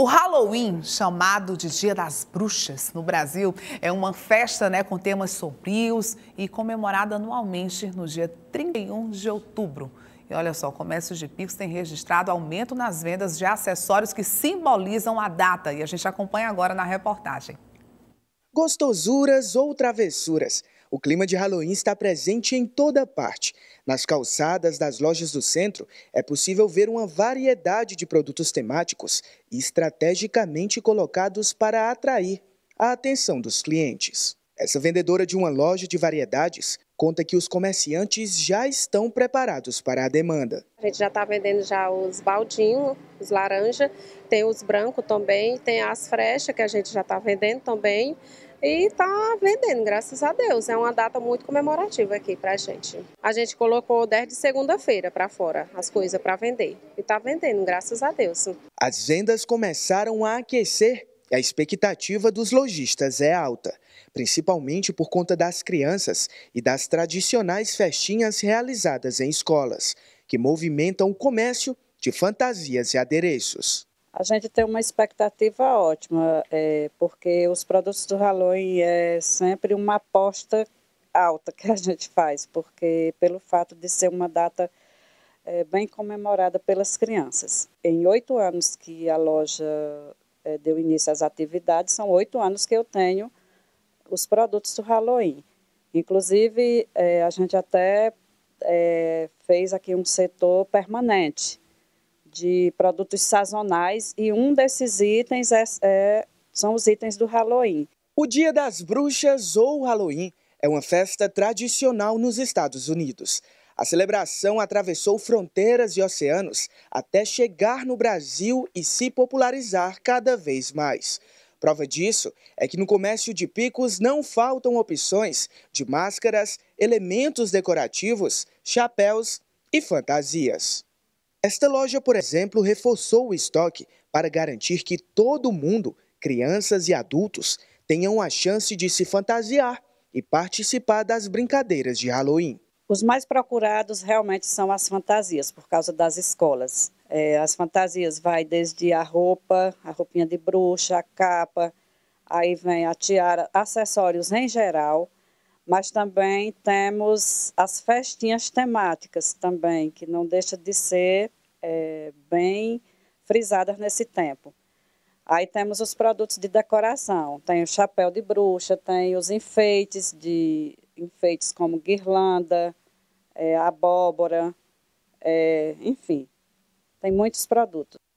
O Halloween, chamado de Dia das Bruxas no Brasil, é uma festa né, com temas sombrios e comemorada anualmente no dia 31 de outubro. E olha só, o comércio de picos tem registrado aumento nas vendas de acessórios que simbolizam a data. E a gente acompanha agora na reportagem. Gostosuras ou travessuras. O clima de Halloween está presente em toda parte. Nas calçadas das lojas do centro, é possível ver uma variedade de produtos temáticos estrategicamente colocados para atrair a atenção dos clientes. Essa vendedora de uma loja de variedades conta que os comerciantes já estão preparados para a demanda. A gente já está vendendo já os baldinhos, os laranja, tem os brancos também, tem as frechas que a gente já está vendendo também e está vendendo, graças a Deus. É uma data muito comemorativa aqui para a gente. A gente colocou 10 de segunda-feira para fora as coisas para vender e está vendendo, graças a Deus. As vendas começaram a aquecer a expectativa dos lojistas é alta, principalmente por conta das crianças e das tradicionais festinhas realizadas em escolas, que movimentam o comércio de fantasias e adereços. A gente tem uma expectativa ótima, é, porque os produtos do Halloween é sempre uma aposta alta que a gente faz, porque pelo fato de ser uma data é, bem comemorada pelas crianças. Em oito anos que a loja eh, deu início às atividades, são oito anos que eu tenho os produtos do Halloween. Inclusive, eh, a gente até eh, fez aqui um setor permanente de produtos sazonais e um desses itens é, é, são os itens do Halloween. O Dia das Bruxas ou Halloween é uma festa tradicional nos Estados Unidos. A celebração atravessou fronteiras e oceanos até chegar no Brasil e se popularizar cada vez mais. Prova disso é que no comércio de picos não faltam opções de máscaras, elementos decorativos, chapéus e fantasias. Esta loja, por exemplo, reforçou o estoque para garantir que todo mundo, crianças e adultos, tenham a chance de se fantasiar e participar das brincadeiras de Halloween. Os mais procurados realmente são as fantasias, por causa das escolas. É, as fantasias vai desde a roupa, a roupinha de bruxa, a capa, aí vem a tiara, acessórios em geral, mas também temos as festinhas temáticas também, que não deixa de ser é, bem frisadas nesse tempo. Aí temos os produtos de decoração, tem o chapéu de bruxa, tem os enfeites de enfeites como guirlanda, é, abóbora, é, enfim, tem muitos produtos.